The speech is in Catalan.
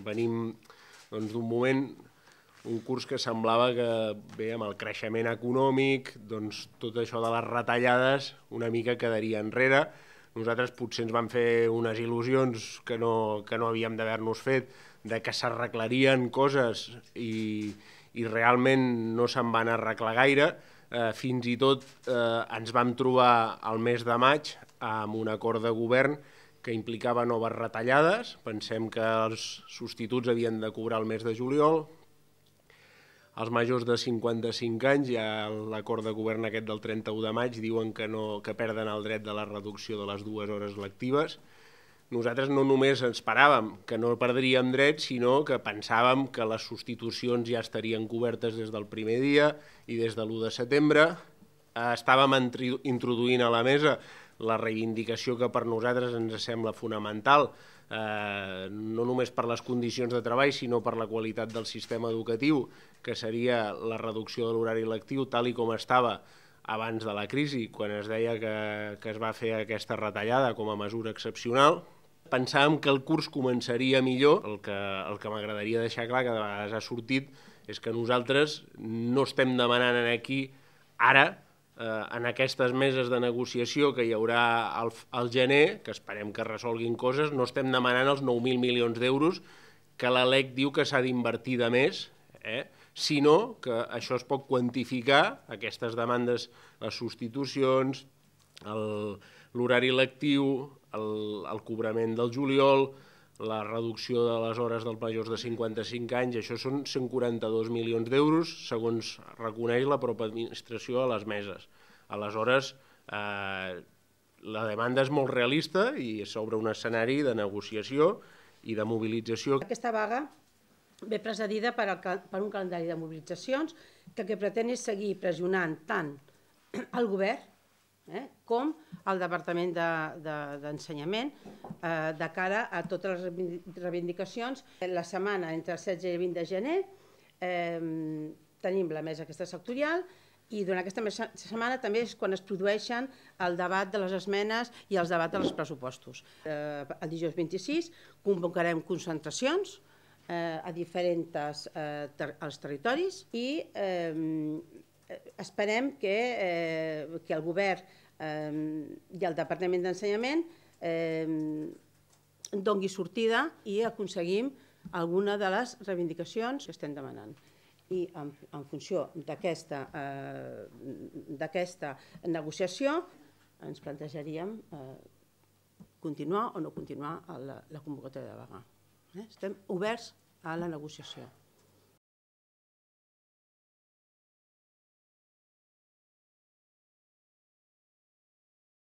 venim doncs, d'un doncs, moment, un curs que semblava que bé, amb el creixement econòmic, doncs tot això de les retallades una mica quedaria enrere. Nosaltres potser ens vam fer unes il·lusions que no, que no havíem d'haver-nos fet, de que s'arreglarien coses i, i realment no se'n van arreglar gaire. Eh, fins i tot eh, ens vam trobar al mes de maig amb un acord de govern que implicava noves retallades. Pensem que els substituts havien de cobrar el mes de juliol. Els majors de 55 anys, ja l'acord de govern aquest del 31 de maig, diuen que, no, que perden el dret de la reducció de les dues hores lectives. Nosaltres no només esperàvem que no perdríem dret, sinó que pensàvem que les substitucions ja estarien cobertes des del primer dia i des de l'1 de setembre. Eh, estàvem introduint a la mesa la reivindicació que per nosaltres ens sembla fonamental, eh, no només per les condicions de treball, sinó per la qualitat del sistema educatiu, que seria la reducció de l'horari lectiu tal i com estava abans de la crisi, quan es deia que, que es va fer aquesta retallada com a mesura excepcional, pensàvem que el curs començaria millor. El que, el que m'agradaria deixar clar, que de vegades ha sortit, és que nosaltres no estem demanant aquí ara eh, en aquestes meses de negociació que hi haurà al, al gener, que esperem que resolguin coses, no estem demanant els 9.000 milions d'euros que la LEC diu que s'ha d'invertir de més, eh? sinó que això es pot quantificar, aquestes demandes, les substitucions, l'horari lectiu, el, el cobrament del juliol, la reducció de les hores dels majors de 55 anys, això són 142 milions d'euros, segons reconeix la propa administració a les meses. Aleshores, eh, la demanda és molt realista i s'obre un escenari de negociació i de mobilització. Aquesta vaga ve precedida per, el, per un calendari de mobilitzacions que el que pretén és seguir pressionant tant el govern eh? com el Departament d'Ensenyament de, de, eh, de cara a totes les reivindicacions. La setmana entre el 16 i el 20 de gener eh, tenim la mesa aquesta sectorial i durant aquesta setmana també és quan es produeixen el debat de les esmenes i els debats dels pressupostos. Eh, el dijous 26 convocarem concentracions eh, a diferents eh, ter als territoris i eh, esperem que, eh, que el govern eh, i el Departament d'Ensenyament eh, dongui sortida i aconseguim alguna de les reivindicacions que estem demanant. I en, en funció d'aquesta eh, negociació ens plantejaríem eh, continuar o no continuar la, la convocatòria de vaga. Eh? Estem oberts a la negociació.